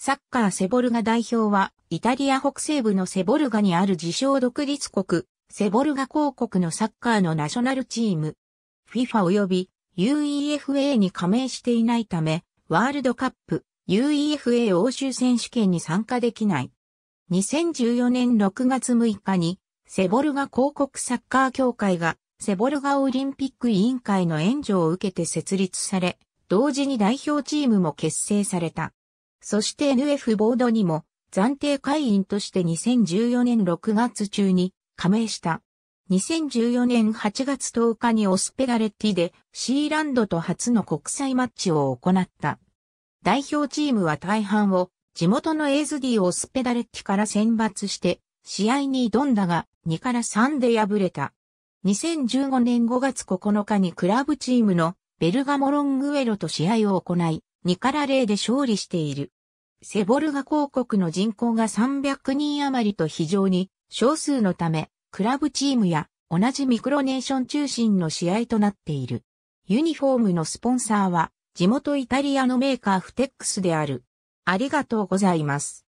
サッカーセボルガ代表は、イタリア北西部のセボルガにある自称独立国、セボルガ公国のサッカーのナショナルチーム。FIFA 及び UEFA に加盟していないため、ワールドカップ UEFA 欧州選手権に参加できない。2014年6月6日に、セボルガ公国サッカー協会が、セボルガオリンピック委員会の援助を受けて設立され、同時に代表チームも結成された。そして NF ボードにも暫定会員として2014年6月中に加盟した。2014年8月10日にオスペダレッティでシーランドと初の国際マッチを行った。代表チームは大半を地元のエーズディオスペダレッティから選抜して試合に挑んだが2から3で敗れた。2015年5月9日にクラブチームのベルガモロングエロと試合を行い2から0で勝利している。セボルガ公国の人口が300人余りと非常に少数のため、クラブチームや同じミクロネーション中心の試合となっている。ユニフォームのスポンサーは地元イタリアのメーカーフテックスである。ありがとうございます。